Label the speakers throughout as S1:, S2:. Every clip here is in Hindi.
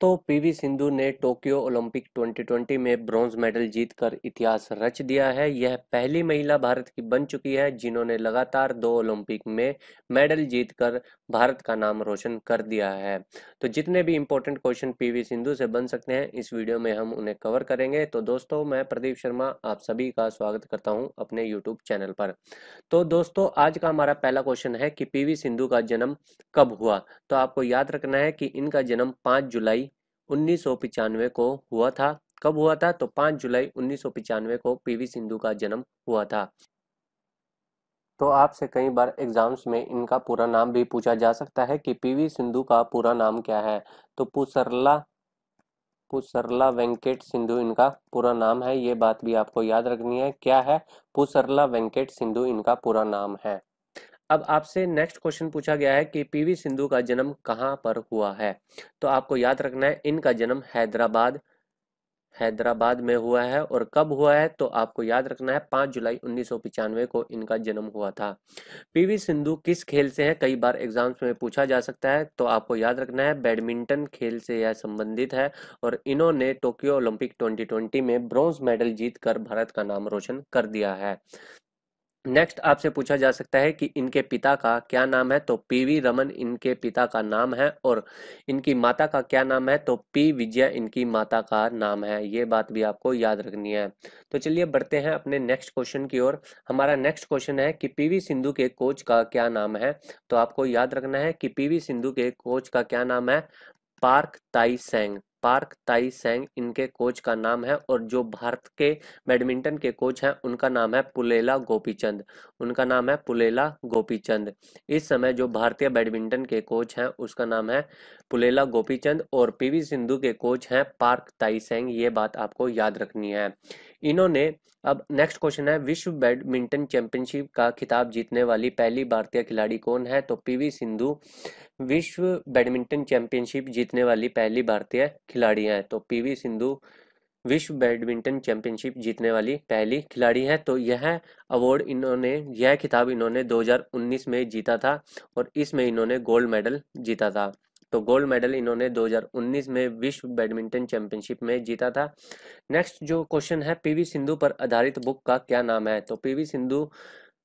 S1: तो पीवी सिंधु ने टोक्यो ओलंपिक 2020 में ब्रॉन्ज मेडल जीतकर इतिहास रच दिया है यह पहली महिला भारत की बन चुकी है जिन्होंने लगातार दो ओलंपिक में मेडल जीतकर भारत का नाम रोशन कर दिया है तो जितने भी इंपॉर्टेंट क्वेश्चन पीवी सिंधु से बन सकते हैं इस वीडियो में हम उन्हें कवर करेंगे तो दोस्तों मैं प्रदीप शर्मा आप सभी का स्वागत करता हूँ अपने यूट्यूब चैनल पर तो दोस्तों आज का हमारा पहला क्वेश्चन है कि पी सिंधु का जन्म कब हुआ तो आपको याद रखना है कि इनका जन्म पाँच जुलाई उन्नीस को हुआ था कब हुआ था तो 5 जुलाई उन्नीस को पीवी सिंधु का जन्म हुआ था तो आपसे कई बार एग्जाम्स में इनका पूरा नाम भी पूछा जा सकता है कि पीवी सिंधु का पूरा नाम क्या है तो पुसरला पुसरला वेंकट सिंधु इनका पूरा नाम है ये बात भी आपको याद रखनी है क्या है पुसरला वेंकट सिंधु इनका पूरा नाम है अब आपसे नेक्स्ट क्वेश्चन पूछा गया है कि पीवी सिंधु का जन्म कहाँ पर हुआ है तो आपको याद रखना है इनका जन्म हैदराबाद हैदराबाद में हुआ है और कब हुआ है तो आपको याद रखना है पांच जुलाई उन्नीस को इनका जन्म हुआ था पीवी सिंधु किस खेल से है कई बार एग्जाम्स में पूछा जा सकता है तो आपको याद रखना है बैडमिंटन खेल से यह संबंधित है और इन्होंने टोक्यो ओलंपिक 2020 में ब्रॉन्ज मेडल जीतकर भारत का नाम रोशन कर दिया है नेक्स्ट आपसे पूछा जा सकता है कि इनके पिता का क्या नाम है तो पीवी रमन इनके पिता का नाम है और इनकी माता का क्या नाम है तो पी विजया इनकी माता का नाम है ये बात भी आपको याद रखनी है तो चलिए बढ़ते हैं अपने नेक्स्ट क्वेश्चन की ओर हमारा नेक्स्ट क्वेश्चन है कि पीवी सिंधु के कोच का क्या नाम है तो आपको याद रखना है कि पी सिंधु के कोच का क्या नाम है पार्क ताई सेंग पार्क ताई सेंग इनके कोच का नाम है और जो भारत के बैडमिंटन के कोच हैं उनका नाम है पुलेला गोपीचंद उनका नाम है पुलेला गोपीचंद इस समय जो भारतीय बैडमिंटन के कोच हैं उसका नाम है पुलेला गोपीचंद और पीवी सिंधु के कोच हैं पार्क ताई सेंग ये बात आपको याद रखनी है इन्होंने अब नेक्स्ट क्वेश्चन है विश्व बैडमिंटन चैंपियनशिप का खिताब जीतने वाली पहली भारतीय खिलाड़ी कौन है तो पीवी सिंधु विश्व बैडमिंटन चैंपियनशिप जीतने वाली पहली भारतीय खिलाड़ी है तो पीवी सिंधु विश्व बैडमिंटन चैंपियनशिप जीतने वाली पहली खिलाड़ी है तो यह अवार्ड इन्होंने यह खिताब इन्होंने 2019 में जीता था और इसमें इन्होंने गोल्ड मेडल जीता था तो गोल्ड मेडल इन्होंने 2019 में विश्व बैडमिंटन चैंपियनशिप में जीता था नेक्स्ट जो क्वेश्चन है पीवी सिंधु पर आधारित बुक का क्या नाम है तो पीवी सिंधु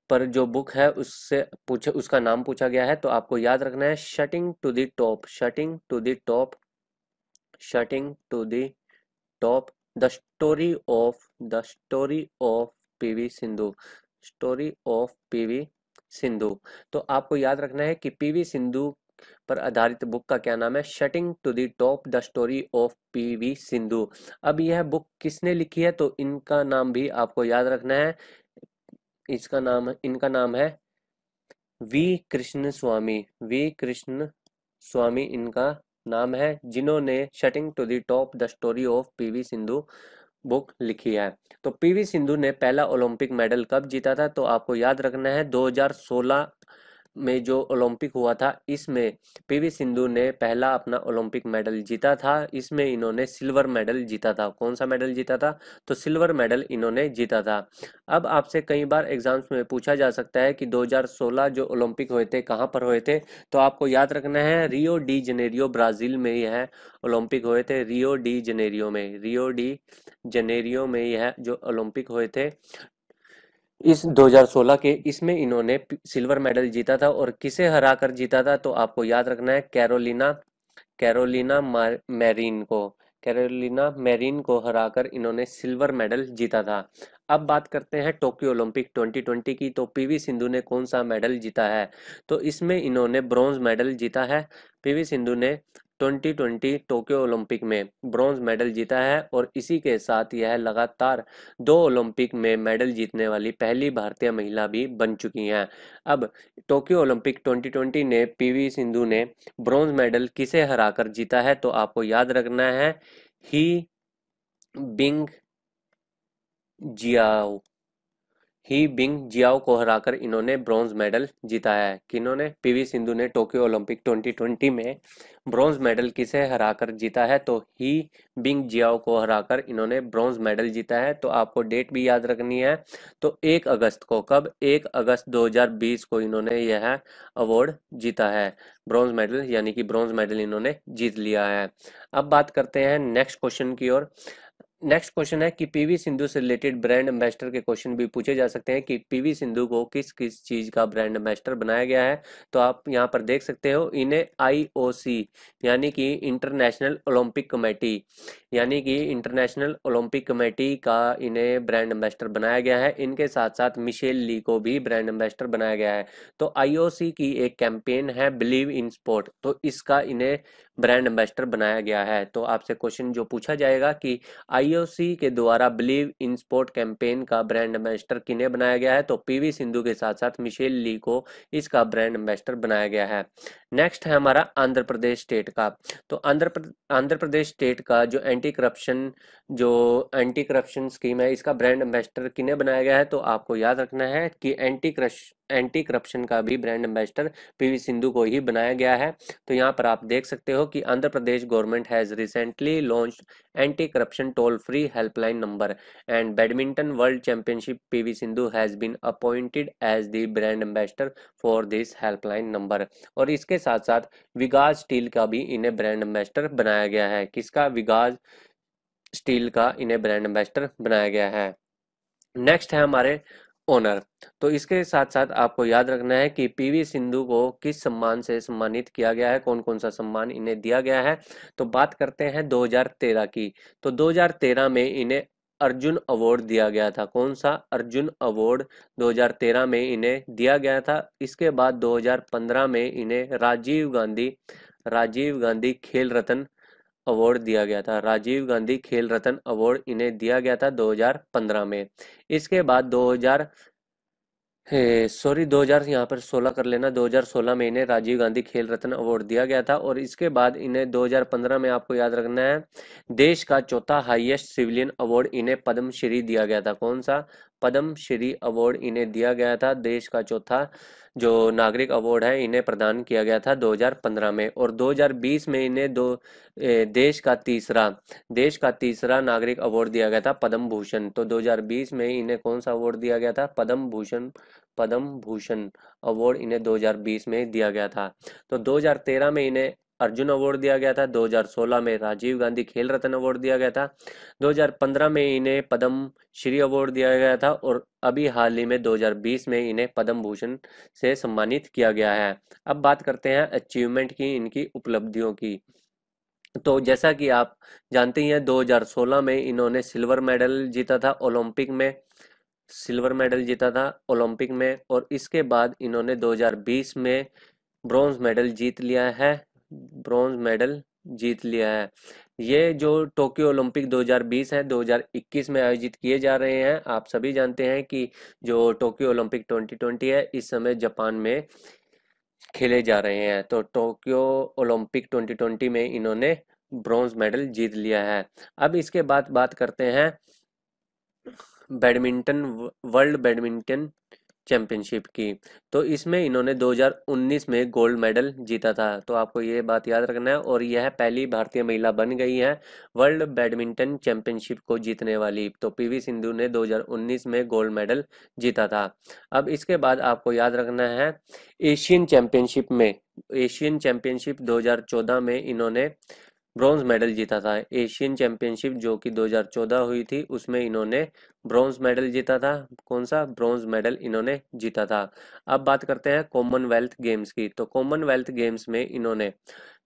S1: पर जो बुक है उससे पूछे उसका नाम पूछा गया है तो आपको याद रखना है shuttling to the top shuttling to the top shuttling to the top the story of the story of P V Sindhu story of P V Sindhu तो आपको याद रखना है कि पीवी सिंधु पर आधारित बुक का क्या नाम है shuttling to the top the story of P V Sindhu अब यह बुक किसने लिखी है तो इनका नाम भी आपको याद रखना है इसका नाम इनका नाम है वी कृष्ण स्वामी वी कृष्ण स्वामी इनका नाम है जिन्होंने shuttling to the top the story of P V Sindhu book लिखी है तो पीवी सिंधु ने पहला ओलंपिक मेडल कब जीता था तो आपको याद रखना है 2016 में जो ओलंपिक हुआ था इसमें पीवी सिंधु ने पहला अपना ओलंपिक मेडल जीता था इसमें इन्होंने सिल्वर मेडल जीता था कौन सा मेडल जीता था तो सिल्वर मेडल इन्होंने जीता था अब आपसे कई बार एग्जाम्स में पूछा जा सकता है कि 2016 जो ओलंपिक हुए थे कहाँ पर हुए थे तो आपको याद रखना है रियो डी जनेरियो ब्राज़ील में यह ओलंपिक हुए थे रियो डी जनेरियो में रियो डी जनेरियो में यह जो ओलंपिक हुए थे इस 2016 के इसमें इन्होंने सिल्वर मेडल जीता था और किसे हराकर जीता था तो आपको याद रखना है कैरोलिना कैरोलिना मैरिन को कैरोलिना मैरिन को हराकर इन्होंने सिल्वर मेडल जीता था अब बात करते हैं टोक्यो ओलंपिक 2020 की तो पीवी सिंधु ने कौन सा मेडल जीता है तो इसमें इन्होंने ब्रॉन्ज मेडल जीता है पीवी सिंधु ने 2020 टोक्यो ओलंपिक में ब्रॉन्ज मेडल जीता है और इसी के साथ यह लगातार दो ओलंपिक में मेडल जीतने वाली पहली भारतीय महिला भी बन चुकी हैं अब टोक्यो ओलंपिक 2020 ने पीवी सिंधु ने ब्रॉन्ज मेडल किसे हराकर जीता है तो आपको याद रखना है He Bingjiao He Bingjiao को हराकर इन्होंने ब्रॉन्ज मेडल जीता है किन्होंने पीवी सिंधु ने टोक्यो ओलंपिक 2020 में ब्रॉन्ज मेडल किसे हराकर जीता है तो ही बिंग जियाओ को हराकर इन्होंने ब्रॉन्ज मेडल जीता है तो आपको डेट भी याद रखनी है तो एक अगस्त को कब एक अगस्त 2020 को इन्होंने यह अवार्ड जीता है ब्रॉन्ज मेडल यानी कि ब्रॉन्ज मेडल इन्होंने जीत लिया है अब बात करते हैं नेक्स्ट क्वेश्चन की ओर नेक्स्ट क्वेश्चन है कि पीवी सिंधु से रिलेटेड ब्रांड एम्बेस्टर के क्वेश्चन भी पूछे जा सकते हैं कि पीवी सिंधु को किस किस चीज का ब्रांड एम्बेस्टर बनाया गया है तो आप यहाँ पर देख सकते हो इन्हें आईओसी यानी कि इंटरनेशनल ओलंपिक कमेटी यानी कि इंटरनेशनल ओलंपिक कमेटी का इन्हें ब्रांड एम्बेसडर बनाया गया है इनके साथ साथ मिशेल ली को भी ब्रांड एम्बेसडर बनाया गया है तो आईओसी की एक कैंपेन है बिलीव इन स्पोर्ट तो इसका इन्हें ब्रांड एम्बेसडर बनाया गया है तो आपसे क्वेश्चन जो पूछा जाएगा कि आईओसी के द्वारा बिलीव इन स्पोर्ट कैंपेन का ब्रांड एम्बेसडर किन्हें बनाया गया है तो पीवी सिंधु के साथ साथ मिशेल ली को इसका ब्रांड एम्बेसडर बनाया गया है नेक्स्ट है हमारा आंध्र प्रदेश स्टेट का तो आंध्र आंध्र प्रदेश स्टेट का जो एंटी एंटी करप्शन जो एंटी करप्शन स्कीम है इसका ब्रांड एम्बेसडर किन्हें बनाया गया है तो आपको याद रखना है कि एंटी एंटी करप्शन का भी ब्रांड एम्बेसडर पीवी सिंधु को ही बनाया गया है तो यहाँ पर आप देख सकते हो कि Andhra Pradesh government has recently launch anti corruption toll free helpline number and badminton world championship P V Sindhu has been appointed as the brand ambassador for this helpline number और इसके साथ साथ विगाज स्टील का भी इन्हें ब्रांड एम्बेसडर बनाया गया है किसका विगाज स्टील का इन्हें ब्रांड एम्बेसडर बनाया गया है नेक्स्ट है हमारे ओनर तो इसके साथ साथ आपको याद रखना है कि पीवी सिंधु को किस सम्मान से सम्मानित किया गया है कौन कौन सा सम्मान इन्हें दिया गया है तो बात करते हैं 2013 की तो 2013 में इन्हें अर्जुन अवार्ड दिया गया था कौन सा अर्जुन अवार्ड 2013 में इन्हें दिया गया था इसके बाद 2015 में इन्हें राजीव गांधी राजीव गांधी खेल रत्न अवार्ड दिया गया था राजीव गांधी खेल रत्न अवार्ड इन्हें दिया गया था 2015 में इसके बाद 2000 सॉरी 2000 यहाँ पर 16 कर लेना 2016 में इन्हें राजीव गांधी खेल रत्न अवार्ड दिया गया था और इसके बाद इन्हें 2015 में आपको याद रखना है देश का चौथा हाईएस्ट सिविलियन अवार्ड इन्हें पद्मश्री दिया गया था कौन सा पद्मश्री अवार्ड इन्हें दिया गया था देश का चौथा जो नागरिक अवार्ड है इन्हें प्रदान किया गया था 2015 में और 2020 में इन्हें दो देश का तीसरा देश का तीसरा नागरिक अवार्ड दिया गया था पद्म भूषण तो 2020 में इन्हें कौन सा अवार्ड दिया गया था पद्म भूषण पद्म भूषण अवार्ड इन्हें 2020 में दिया गया था तो 2013 में इन्हें अर्जुन अवार्ड दिया गया था 2016 में राजीव गांधी खेल रत्न अवार्ड दिया गया था 2015 में इन्हें पद्म श्री अवार्ड दिया गया था और अभी हाल ही में 2020 में इन्हें पद्म भूषण से सम्मानित किया गया है अब बात करते हैं अचीवमेंट की इनकी उपलब्धियों की तो जैसा कि आप जानते ही हैं 2016 में इन्होंने सिल्वर मेडल जीता था ओलंपिक में सिल्वर मेडल जीता था ओलंपिक में और इसके बाद इन्होंने 2020 में ब्रॉन्ज मेडल जीत लिया है ब्रॉन्ज मेडल जीत लिया है ये जो टोक्यो ओलंपिक 2020 है 2021 में आयोजित किए जा रहे हैं आप सभी जानते हैं कि जो टोक्यो ओलंपिक 2020 है इस समय जापान में खेले जा रहे हैं तो टोक्यो ओलंपिक 2020 में इन्होंने ब्रॉन्ज मेडल जीत लिया है अब इसके बाद बात करते हैं बैडमिंटन वर्ल्ड बैडमिंटन चैंपियनशिप की तो इसमें इन्होंने 2019 में गोल्ड मेडल जीता था तो आपको ये बात याद रखना है और यह पहली भारतीय महिला बन गई है वर्ल्ड बैडमिंटन चैंपियनशिप को जीतने वाली तो पीवी सिंधु ने 2019 में गोल्ड मेडल जीता था अब इसके बाद आपको याद रखना है एशियन चैंपियनशिप में एशियन चैंपियनशिप 2014 में इन्होंने ब्रॉन्ज मेडल जीता था एशियन चैंपियनशिप जो कि 2014 हुई थी उसमें इन्होंने ब्रॉन्ज मेडल जीता था कौन सा ब्रॉन्ज मेडल इन्होंने जीता था अब बात करते हैं कॉमनवेल्थ गेम्स की तो कॉमनवेल्थ गेम्स में इन्होंने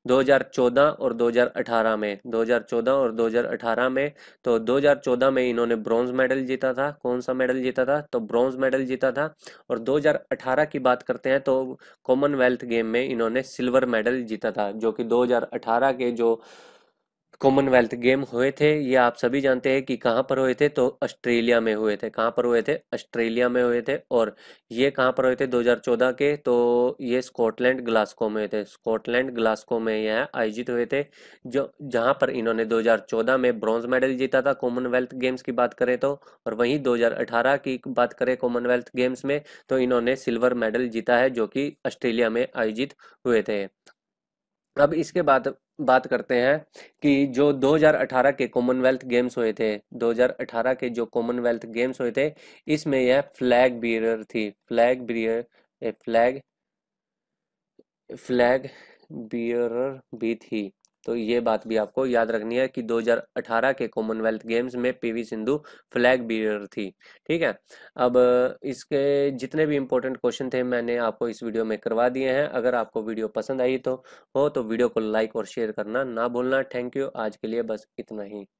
S1: 2014 और 2018 में 2014 और 2018 में तो 2014 में इन्होंने ब्रॉन्ज मेडल जीता था कौन सा मेडल जीता था तो ब्रॉन्ज मेडल जीता था और 2018 की बात करते हैं तो कॉमनवेल्थ गेम में इन्होंने सिल्वर मेडल जीता था जो कि 2018 के जो कॉमनवेल्थ गेम हुए थे ये आप सभी जानते हैं कि कहाँ पर हुए थे तो ऑस्ट्रेलिया में हुए थे कहाँ पर हुए थे ऑस्ट्रेलिया में हुए थे और ये कहाँ पर हुए थे 2014 के तो ये स्कॉटलैंड ग्लास्को में हुए थे स्कॉटलैंड ग्लास्को में यह आयोजित हुए थे जो जहाँ पर इन्होंने 2014 में ब्रॉन्ज मेडल जीता था कॉमनवेल्थ गेम्स की बात करें तो और वहीं दो की बात करें कॉमनवेल्थ गेम्स में तो इन्होंने सिल्वर मेडल जीता है जो कि ऑस्ट्रेलिया में आयोजित हुए थे अब इसके बाद बात करते हैं कि जो 2018 के कॉमनवेल्थ गेम्स हुए थे 2018 के जो कॉमनवेल्थ गेम्स हुए थे इसमें यह फ्लैग बीरर थी flag bearer flag flag bearer भी थी तो ये बात भी आपको याद रखनी है कि 2018 के कॉमनवेल्थ गेम्स में पीवी सिंधु फ्लैग बीयर थी ठीक है अब इसके जितने भी इंपॉर्टेंट क्वेश्चन थे मैंने आपको इस वीडियो में करवा दिए हैं अगर आपको वीडियो पसंद आई तो हो तो वीडियो को लाइक और शेयर करना ना भूलना थैंक यू आज के लिए बस इतना ही